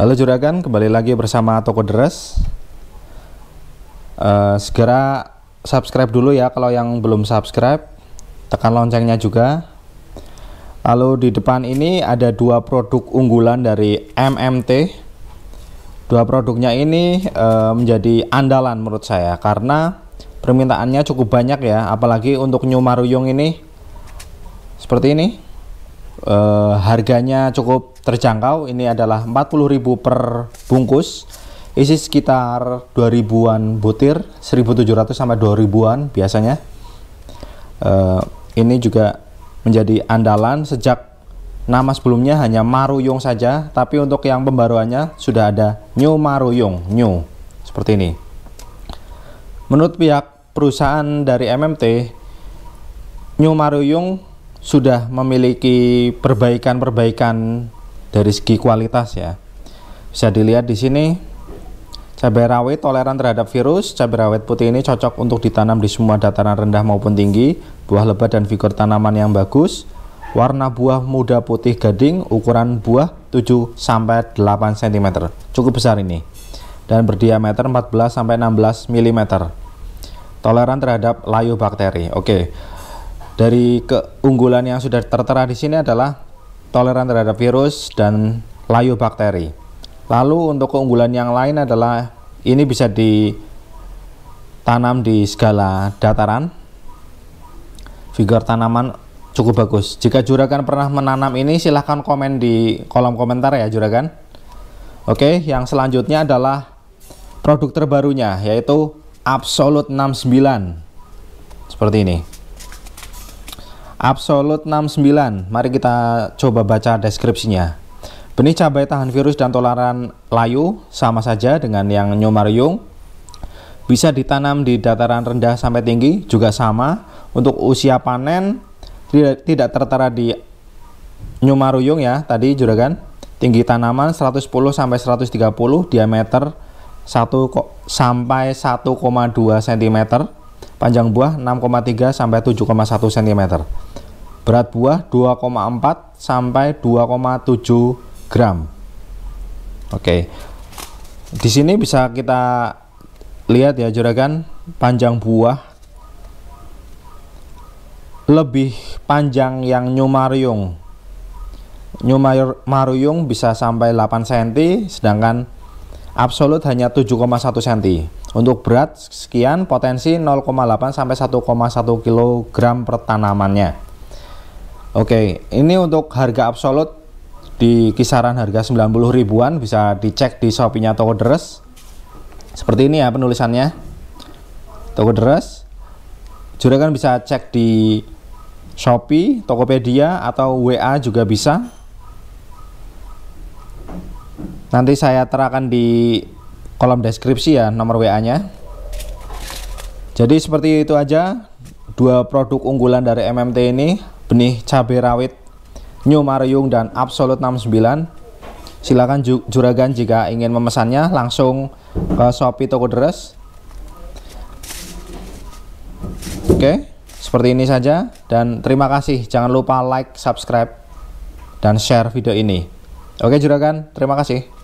Halo juragan, kembali lagi bersama Toko Deres. Uh, segera subscribe dulu ya kalau yang belum subscribe. Tekan loncengnya juga. Lalu di depan ini ada dua produk unggulan dari MMT. Dua produknya ini uh, menjadi andalan menurut saya karena permintaannya cukup banyak ya, apalagi untuk New Maruyung ini. Seperti ini. Uh, harganya cukup terjangkau. Ini adalah 40.000 per bungkus. Isi sekitar 2000-an butir, 1700 sampai 2000-an biasanya. Uh, ini juga menjadi andalan sejak nama sebelumnya hanya Maruyong saja, tapi untuk yang pembaruannya sudah ada New Maruyong, New seperti ini. Menurut pihak perusahaan dari MMT, New Maruyong sudah memiliki perbaikan-perbaikan dari segi kualitas ya. Bisa dilihat di sini cabai rawit toleran terhadap virus. Cabai rawit putih ini cocok untuk ditanam di semua dataran rendah maupun tinggi, buah lebat dan figur tanaman yang bagus. Warna buah muda putih gading, ukuran buah 7 sampai 8 cm. Cukup besar ini. Dan berdiameter 14 sampai 16 mm. Toleran terhadap layu bakteri. Oke dari keunggulan yang sudah tertera di sini adalah toleran terhadap virus dan layu bakteri. Lalu untuk keunggulan yang lain adalah ini bisa ditanam di segala dataran. Figur tanaman cukup bagus. Jika juragan pernah menanam ini silahkan komen di kolom komentar ya juragan. Oke, yang selanjutnya adalah produk terbarunya yaitu Absolute 69. Seperti ini. Absolut 69. Mari kita coba baca deskripsinya. Benih cabai tahan virus dan toleran layu sama saja dengan yang nyomaryung. Bisa ditanam di dataran rendah sampai tinggi juga sama. Untuk usia panen tidak, tidak tertera di nyumaruyung ya tadi juragan. Tinggi tanaman 110 sampai 130, diameter 1 sampai 1,2 cm Panjang buah 6,3 sampai 7,1 cm. Berat buah 2,4 sampai 2,7 gram. Oke. Di sini bisa kita lihat ya juragan panjang buah lebih panjang yang nyumaryung. Nyumaryung bisa sampai 8 cm sedangkan absolut hanya 7,1 cm. Untuk berat sekian, potensi 0,8 sampai 1,1 kg per tanamannya. Oke, ini untuk harga absolut di kisaran harga 90 ribuan bisa dicek di Shopee-nya Toko Deres. Seperti ini ya penulisannya. Toko Deres. kan bisa cek di Shopee, Tokopedia atau WA juga bisa. Nanti saya terakan di kolom deskripsi ya nomor WA-nya. Jadi seperti itu aja dua produk unggulan dari MMT ini, benih cabai rawit New Mariung dan Absolute 69. Silakan juragan jika ingin memesannya langsung ke Shopee Toko Deres. Oke, seperti ini saja dan terima kasih. Jangan lupa like, subscribe, dan share video ini. Oke juragan, terima kasih.